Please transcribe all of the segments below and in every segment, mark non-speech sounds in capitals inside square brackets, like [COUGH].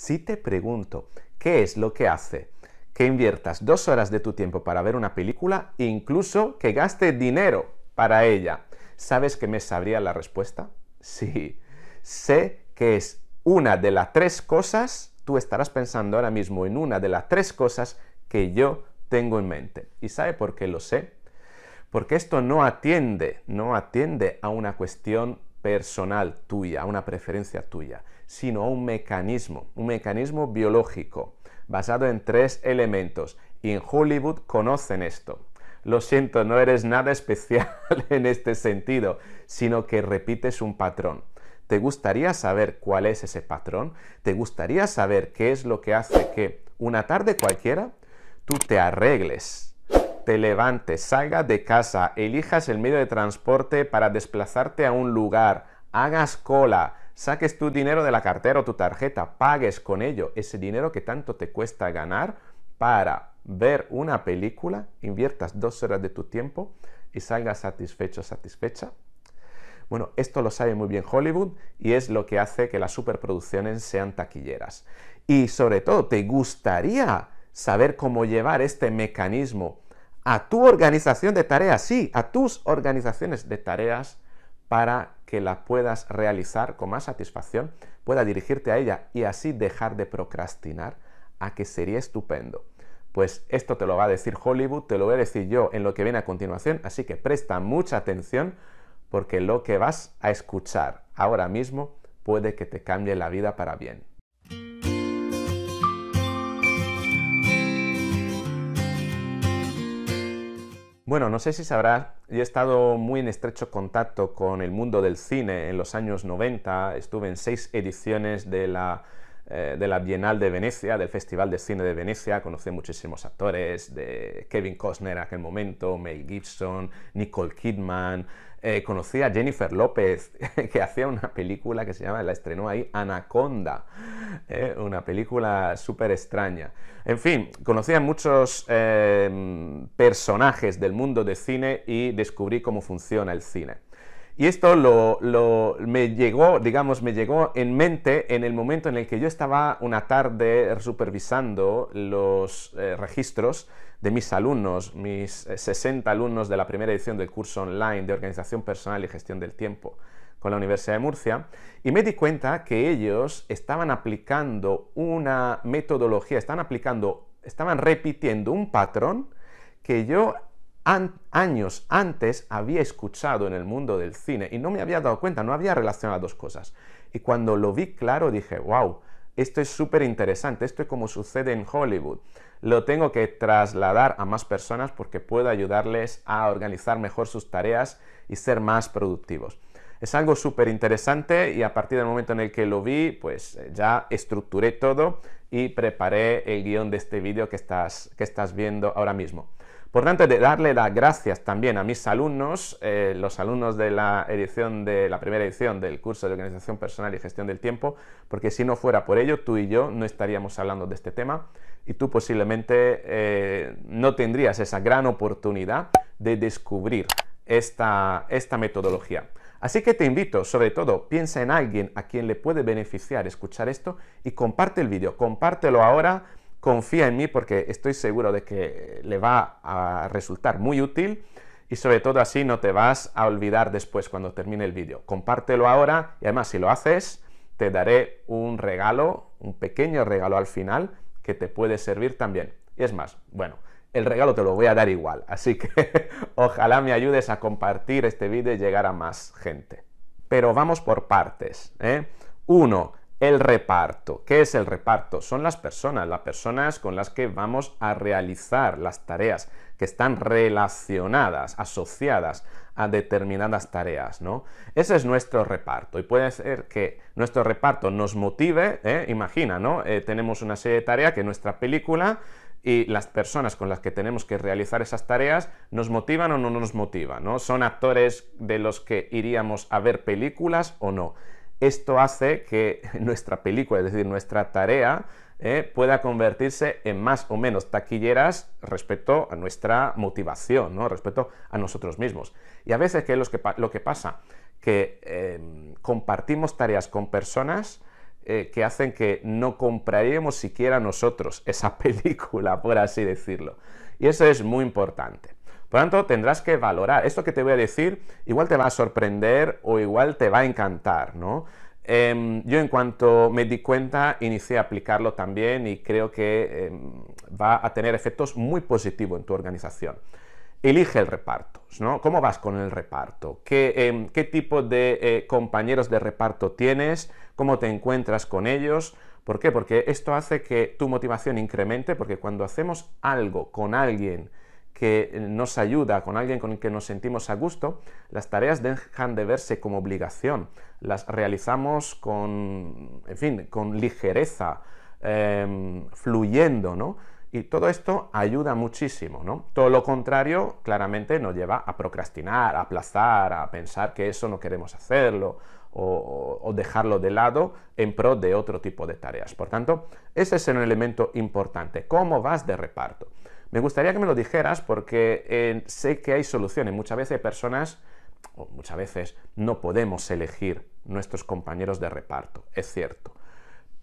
Si te pregunto, ¿qué es lo que hace? Que inviertas dos horas de tu tiempo para ver una película incluso que gaste dinero para ella. ¿Sabes que me sabría la respuesta? Sí, sé que es una de las tres cosas, tú estarás pensando ahora mismo en una de las tres cosas que yo tengo en mente. ¿Y sabe por qué lo sé? Porque esto no atiende, no atiende a una cuestión personal tuya, a una preferencia tuya sino un mecanismo, un mecanismo biológico, basado en tres elementos. Y en Hollywood conocen esto. Lo siento, no eres nada especial [LAUGHS] en este sentido, sino que repites un patrón. ¿Te gustaría saber cuál es ese patrón? ¿Te gustaría saber qué es lo que hace que una tarde cualquiera tú te arregles, te levantes, salgas de casa, elijas el medio de transporte para desplazarte a un lugar, hagas cola, saques tu dinero de la cartera o tu tarjeta, pagues con ello ese dinero que tanto te cuesta ganar para ver una película, inviertas dos horas de tu tiempo y salgas satisfecho, satisfecha. Bueno, esto lo sabe muy bien Hollywood y es lo que hace que las superproducciones sean taquilleras. Y sobre todo, ¿te gustaría saber cómo llevar este mecanismo a tu organización de tareas? Sí, a tus organizaciones de tareas para que la puedas realizar con más satisfacción, pueda dirigirte a ella y así dejar de procrastinar, a que sería estupendo. Pues esto te lo va a decir Hollywood, te lo voy a decir yo en lo que viene a continuación, así que presta mucha atención porque lo que vas a escuchar ahora mismo puede que te cambie la vida para bien. Bueno, no sé si sabrás, yo he estado muy en estrecho contacto con el mundo del cine en los años 90, estuve en seis ediciones de la eh, de la Bienal de Venecia, del Festival de Cine de Venecia, conocí muchísimos actores, de Kevin Costner en aquel momento, Mel Gibson, Nicole Kidman, eh, conocí a Jennifer López, [LAUGHS] que hacía una película que se llama, la estrenó ahí, Anaconda, eh, una película súper extraña. En fin, conocí a muchos personajes del mundo del cine y descubrí cómo funciona el cine. Y esto lo, me llegó, digamos, me llegó en mente en el momento en el que yo estaba una tarde supervisando los eh, registros de mis alumnos, mis 60 eh, alumnos de la primera edición del curso online de organización personal y gestión del tiempo con la Universidad de Murcia, y me di cuenta que ellos estaban aplicando una metodología, estaban aplicando, estaban repitiendo un patrón que yo años antes había escuchado en el mundo del cine y no me había dado cuenta, no había relacionado las dos cosas. Y cuando lo vi claro dije, wow, esto es súper interesante, esto es como sucede en Hollywood. Lo tengo que trasladar a más personas porque puedo ayudarles a organizar mejor sus tareas y ser más productivos. Es algo súper interesante y a partir del momento en el que lo vi, pues eh, ya estructuré todo y preparé el guión de este vídeo que estás, que estás viendo ahora mismo. Por tanto, de darle las gracias también a mis alumnos, eh, los alumnos de la edición de la primera edición del curso de organización personal y gestión del tiempo, porque si no fuera por ello, tú y yo no estaríamos hablando de este tema y tú posiblemente eh, no tendrías esa gran oportunidad de descubrir esta metodología. Así que te invito, sobre todo, piensa en alguien a quien le puede beneficiar escuchar esto y comparte el vídeo, compártelo ahora confía en mí porque estoy seguro de que le va a resultar muy útil y sobre todo así no te vas a olvidar después cuando termine el vídeo. Compártelo ahora y además si lo haces te daré un regalo, un pequeño regalo al final que te puede servir también. Y es más, bueno, el regalo te lo voy a dar igual, así que [LAUGHS] ojalá me ayudes a compartir este vídeo y llegar a más gente. Pero vamos por partes. ¿eh? Uno, el reparto. ¿Qué es el reparto? Son las personas, las personas con las que vamos a realizar las tareas que están relacionadas, asociadas a determinadas tareas, ¿no? Ese es nuestro reparto y puede ser que nuestro reparto nos motive, ¿eh? imagina, ¿no? Eh, tenemos una serie de tareas que nuestra película y las personas con las que tenemos que realizar esas tareas nos motivan o no nos motivan, ¿no? Son actores de los que iríamos a ver películas o no. Esto hace que [LAUGHS] nuestra película, es decir, nuestra tarea, eh, pueda convertirse en más o menos taquilleras respecto a nuestra motivación, ¿no? respecto a nosotros mismos. Y a veces, ¿qué es lo que, pasa? Que em, compartimos tareas con personas eh, que hacen que no compraríamos siquiera nosotros esa [LAUGHS] película, por así decirlo. Y eso es muy importante. Por lo tanto, tendrás que valorar. Esto que te voy a decir igual te va a sorprender o igual te va a encantar, ¿no? Em, yo en cuanto me di cuenta, inicié a aplicarlo también y creo que em, va a tener efectos muy positivos en tu organización. Elige el reparto, ¿no? ¿Cómo vas con el reparto? qué em, tipo de eh, compañeros de reparto tienes? ¿Cómo te encuentras con ellos? ¿Por qué? Porque esto hace que tu motivación incremente, porque cuando hacemos algo con alguien, que eh, nos ayuda, con alguien con el que nos sentimos a gusto, las tareas dejan de verse como obligación, las realizamos con, en fin, con ligereza, em, fluyendo, ¿no? Y todo esto ayuda muchísimo, ¿no? Todo lo contrario, claramente, nos lleva a procrastinar, a aplazar, a pensar que eso no queremos hacerlo o, o dejarlo de lado en pro de otro tipo de tareas. Por tanto, ese es un elemento importante, cómo vas de reparto. Me gustaría que me lo dijeras porque eh, sé que hay soluciones. Muchas veces hay personas, o muchas veces no podemos elegir nuestros compañeros de reparto, es cierto.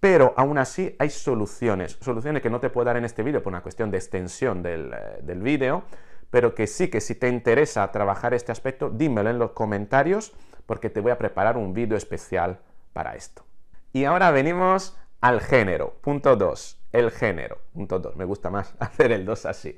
Pero aún así hay soluciones, soluciones que no te puedo dar en este vídeo por una cuestión de extensión del, eh, del vídeo, pero que sí que si te interesa trabajar este aspecto, dímelo en los comentarios porque te voy a preparar un vídeo especial para esto. Y ahora venimos al género. Punto 2 el género. me gusta más [LAUGHS] hacer el 2 así.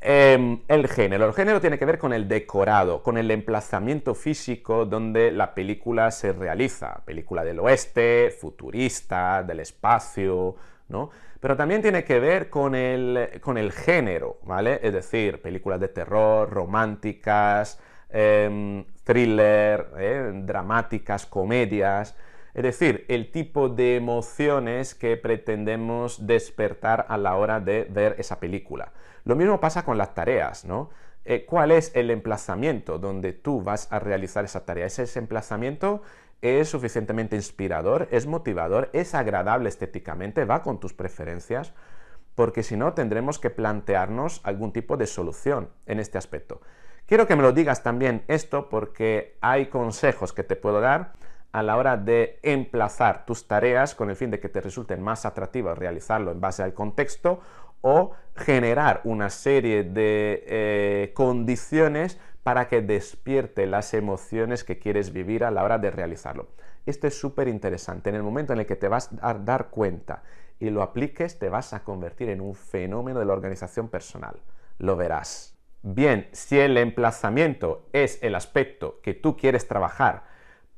Em, el género. El género tiene que ver con el decorado, con el emplazamiento físico donde la película se realiza. Película del oeste, futurista, del espacio, ¿no? Pero también tiene que ver con el, género, ¿vale? Es decir, películas de terror, románticas, em, thriller, eh, dramáticas, comedias es decir, el tipo de emociones que pretendemos despertar a la hora de ver esa película. Lo mismo pasa con las tareas, ¿no? Eh, ¿Cuál es el emplazamiento donde tú vas a realizar esa tarea? ¿Es ese emplazamiento es suficientemente inspirador, es motivador, es agradable estéticamente, va con tus preferencias, porque si no tendremos que plantearnos algún tipo de solución en este aspecto. Quiero que me lo digas también esto porque hay consejos que te puedo dar a la hora de emplazar tus tareas con el fin de que te resulten más atractivas realizarlo en base al contexto o generar una serie de eh, condiciones para que despierte las emociones que quieres vivir a la hora de realizarlo. Esto es súper interesante. En el momento en el que te vas a dar cuenta y lo apliques, te vas a convertir en un fenómeno de la organización personal. Lo verás. Bien, si el emplazamiento es el aspecto que tú quieres trabajar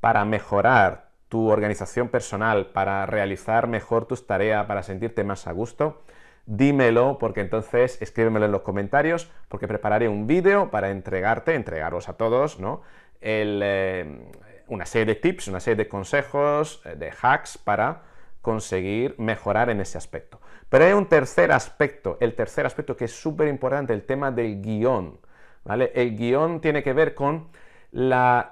para mejorar tu organización personal, para realizar mejor tus tareas, para sentirte más a gusto? Dímelo, porque entonces escríbemelo en los comentarios, porque prepararé un vídeo para entregarte, entregaros a todos, ¿no? Eh, una serie de tips, una serie de consejos, eh, de hacks para conseguir mejorar en ese aspecto. Pero hay un tercer aspecto, el tercer aspecto que es súper importante, el tema del guión. ¿vale? El guión tiene que ver con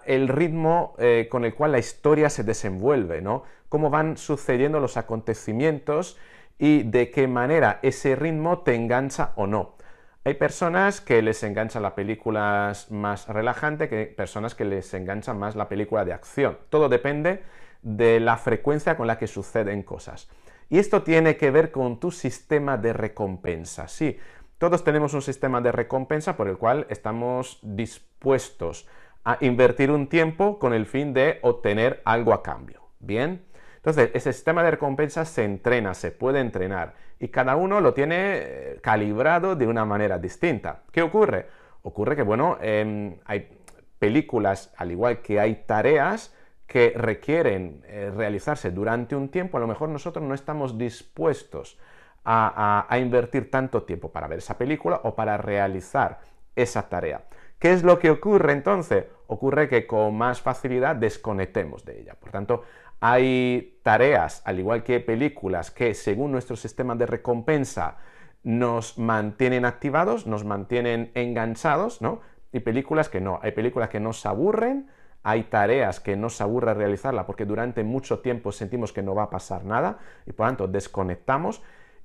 el ritmo eh, con el cual la historia se desenvuelve, ¿no? Cómo van sucediendo los acontecimientos y de qué manera ese ritmo te engancha o no. Hay personas que les engancha la película más relajante, que personas que les enganchan más la película de acción. Todo depende de la frecuencia con la que suceden cosas. Y esto tiene que ver con tu sistema de recompensa. Sí, todos tenemos un sistema de recompensa por el cual estamos dispuestos a invertir un tiempo con el fin de obtener algo a cambio. Bien, entonces ese sistema de recompensas se entrena, se puede entrenar y cada uno lo tiene eh, calibrado de una manera distinta. ¿Qué ocurre? Ocurre que, bueno, em, hay películas, al igual que hay tareas, que requieren eh, realizarse durante un tiempo, a lo mejor nosotros no estamos dispuestos a, invertir tanto tiempo para ver esa película o para realizar esa tarea. ¿Qué es lo que ocurre entonces? Ocurre que con más facilidad desconectemos de ella. Por tanto, hay tareas, al igual que películas, que según nuestro sistema de recompensa nos mantienen activados, nos mantienen enganchados, ¿no? Y películas que no. Hay películas que nos aburren, hay tareas que nos aburre realizarla porque durante mucho tiempo sentimos que no va a pasar nada y por tanto desconectamos.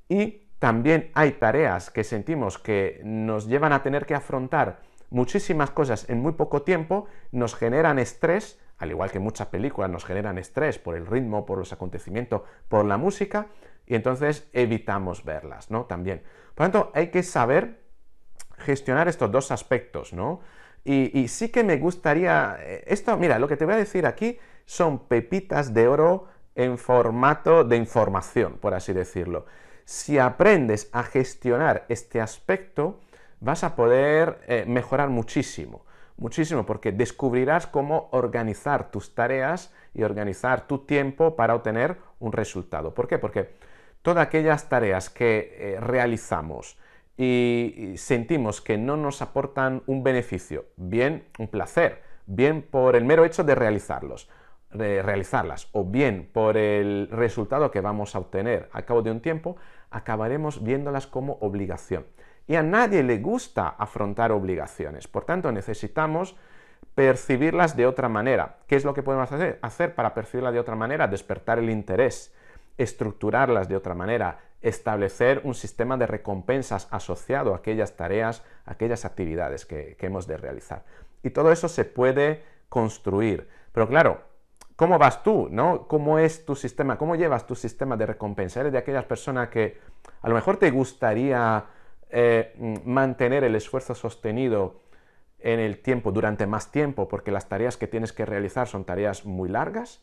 Y también hay tareas que sentimos que nos llevan a tener que afrontar muchísimas cosas en muy poco tiempo, nos generan estrés, al igual que muchas películas nos generan estrés por el ritmo, por los acontecimientos, por la música, y entonces evitamos verlas, ¿no? También. Por lo tanto, hay que saber gestionar estos dos aspectos, ¿no? Y, y, sí que me gustaría... Eh, esto, mira, lo que te voy a decir aquí son pepitas de oro en formato de información, por así decirlo. Si aprendes a gestionar este aspecto, vas a poder eh, mejorar muchísimo, muchísimo, porque descubrirás cómo organizar tus tareas y organizar tu tiempo para obtener un resultado. ¿Por qué? Porque todas aquellas tareas que eh, realizamos y sentimos que no nos aportan un beneficio, bien un placer, bien por el mero hecho de realizarlos, de realizarlas, o bien por el resultado que vamos a obtener a cabo de un tiempo, acabaremos viéndolas como obligación. Y a nadie le gusta afrontar obligaciones. Por tanto, necesitamos percibirlas de otra manera. ¿Qué es lo que podemos hacer? para percibirlas de otra manera? Despertar el interés, estructurarlas de otra manera, establecer un sistema de recompensas asociado a aquellas tareas, a aquellas actividades que, hemos de realizar. Y todo eso se puede construir. Pero claro, ¿cómo vas tú? ¿no? ¿Cómo es tu sistema? ¿Cómo llevas tu sistema de recompensa? ¿Eres de aquellas personas que a lo mejor te gustaría eh, mm, mantener el esfuerzo sostenido en el tiempo, durante más tiempo, porque las tareas que tienes que realizar son tareas muy largas,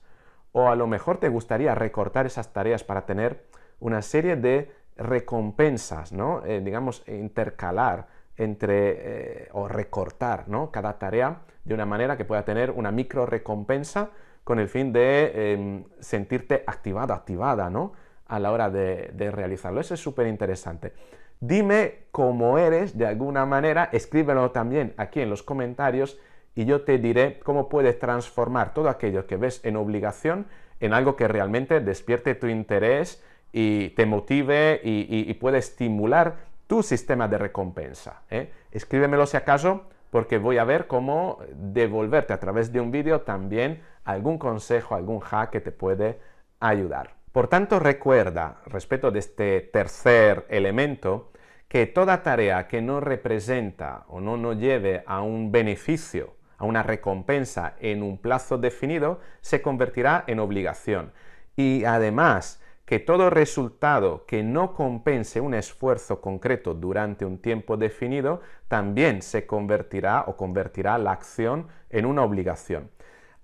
o a lo mejor te gustaría recortar esas tareas para tener una serie de recompensas, ¿no? Eh, digamos, intercalar entre eh, o recortar ¿no? cada tarea de una manera que pueda tener una micro recompensa con el fin de em, sentirte activado, activada ¿no? a la hora de realizarlo. Eso es súper interesante. Dime cómo eres de alguna manera, escríbelo también aquí en los comentarios y yo te diré cómo puedes transformar todo aquello que ves en obligación en algo que realmente despierte tu interés y te motive y, puede estimular tu sistema de recompensa. ¿eh? Escríbemelo si acaso porque voy a ver cómo devolverte a través de un vídeo también algún consejo, algún hack que te puede ayudar. Por tanto, recuerda, respecto de este tercer elemento, que toda tarea que no representa o no nos lleve a un beneficio, a una recompensa en un plazo definido, se convertirá en obligación. Y además, que todo resultado que no compense un esfuerzo concreto durante un tiempo definido, también se convertirá o convertirá la acción en una obligación.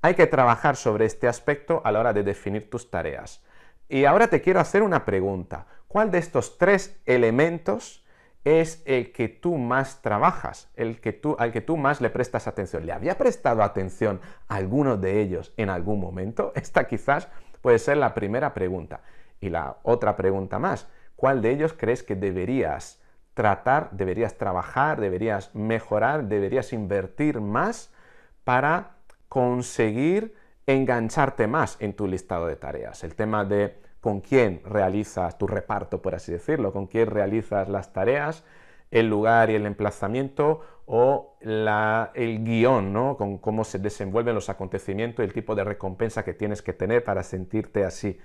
Hay que trabajar sobre este aspecto a la hora de definir tus tareas. Y ahora te quiero hacer una pregunta. ¿Cuál de estos tres elementos es el que tú más trabajas, el que tú, al que tú más le prestas atención? ¿Le había prestado atención a alguno de ellos en algún momento? [LAUGHS] Esta quizás puede ser la primera pregunta. Y la otra pregunta más, ¿cuál de ellos crees que deberías tratar, deberías trabajar, deberías mejorar, deberías invertir más para conseguir engancharte más en tu listado de tareas. El tema de con quién realizas tu reparto, por así decirlo, con quién realizas las tareas, el lugar y el emplazamiento o el guión, ¿no? Con cómo se desenvuelven los acontecimientos, el tipo de recompensa que tienes que tener para sentirte así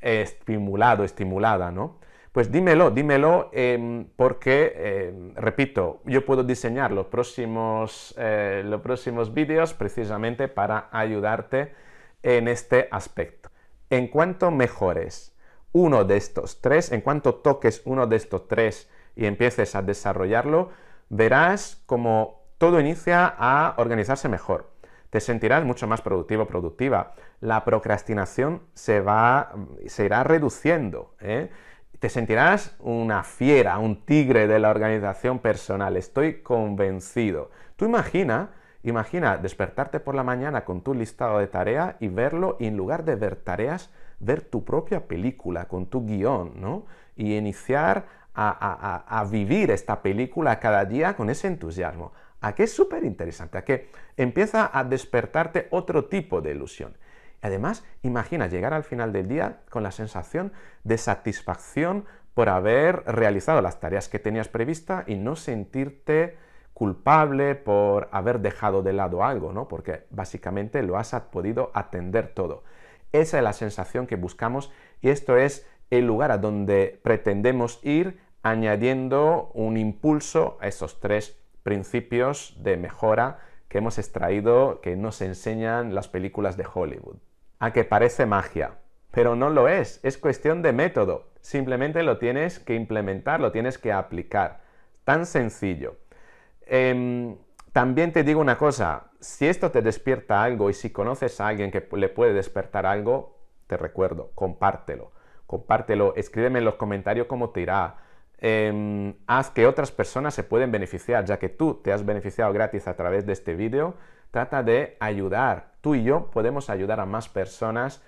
estimulado, estimulada, ¿no? Pues dímelo, dímelo, em, porque, em, repito, yo puedo diseñar los próximos, eh, los próximos vídeos precisamente para ayudarte en este aspecto. En cuanto mejores uno de estos tres, en cuanto toques uno de estos tres y empieces a desarrollarlo, verás como todo inicia a organizarse mejor. Te sentirás mucho más productivo, productiva. La procrastinación se, va, se irá reduciendo. ¿eh? Te sentirás una fiera, un tigre de la organización personal, estoy convencido. Tú imagina, imagina despertarte por la mañana con tu listado de tarea y verlo y en lugar de ver tareas, ver tu propia película con tu guión, ¿no? Y iniciar a, a vivir esta película cada día con ese entusiasmo. ¿A qué es súper interesante? A que empieza a despertarte otro tipo de ilusión. Además, imagina llegar al final del día con la sensación de satisfacción por haber realizado las tareas que tenías prevista y no sentirte culpable por haber dejado de lado algo, ¿no? Porque básicamente lo has podido atender todo. Esa es la sensación que buscamos y esto es el lugar a donde pretendemos ir añadiendo un impulso a esos tres principios de mejora que hemos extraído, que nos enseñan las películas de Hollywood a que parece magia, pero no lo es, es cuestión de método, simplemente lo tienes que implementar, lo tienes que aplicar, tan sencillo. Em, también te digo una cosa, si esto te despierta algo y si conoces a alguien que le puede despertar algo, te recuerdo, compártelo, compártelo, escríbeme en los comentarios cómo te irá, Em, haz que otras personas se pueden beneficiar, ya que tú te has beneficiado gratis a través de este vídeo, trata de ayudar. Tú y yo podemos ayudar a más personas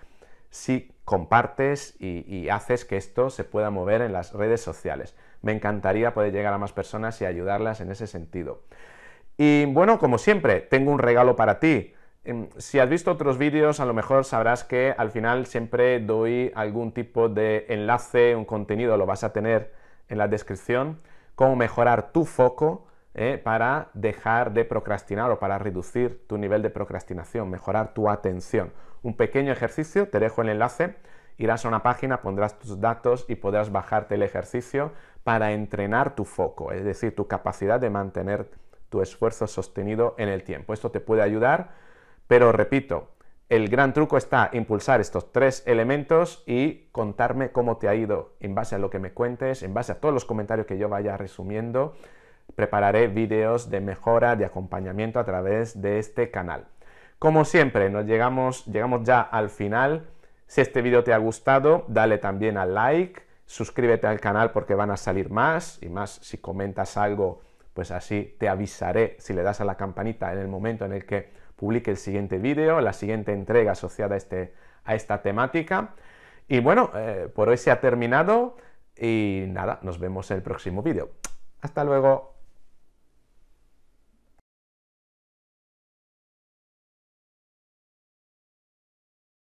si compartes y, y, haces que esto se pueda mover en las redes sociales. Me encantaría poder llegar a más personas y ayudarlas en ese sentido. Y bueno, como siempre, tengo un regalo para ti. Em, si has visto otros vídeos, a lo mejor sabrás que al final siempre doy algún tipo de enlace, un contenido, lo vas a tener en la descripción cómo mejorar tu foco eh, para dejar de procrastinar o para reducir tu nivel de procrastinación, mejorar tu atención. Un pequeño ejercicio, te dejo el enlace, irás a una página, pondrás tus datos y podrás bajarte el ejercicio para entrenar tu foco, es decir, tu capacidad de mantener tu esfuerzo sostenido en el tiempo. Esto te puede ayudar, pero repito, el gran truco está impulsar estos tres elementos y contarme cómo te ha ido en base a lo que me cuentes, en base a todos los comentarios que yo vaya resumiendo. Prepararé vídeos de mejora, de acompañamiento a través de este canal. Como siempre, nos llegamos, llegamos ya al final. Si este vídeo te ha gustado, dale también al like, suscríbete al canal porque van a salir más y más si comentas algo, pues así te avisaré si le das a la campanita en el momento en el que publique el siguiente vídeo, la siguiente entrega asociada a, este, a esta temática. Y bueno, eh, por hoy se ha terminado y nada, nos vemos en el próximo vídeo. Hasta luego.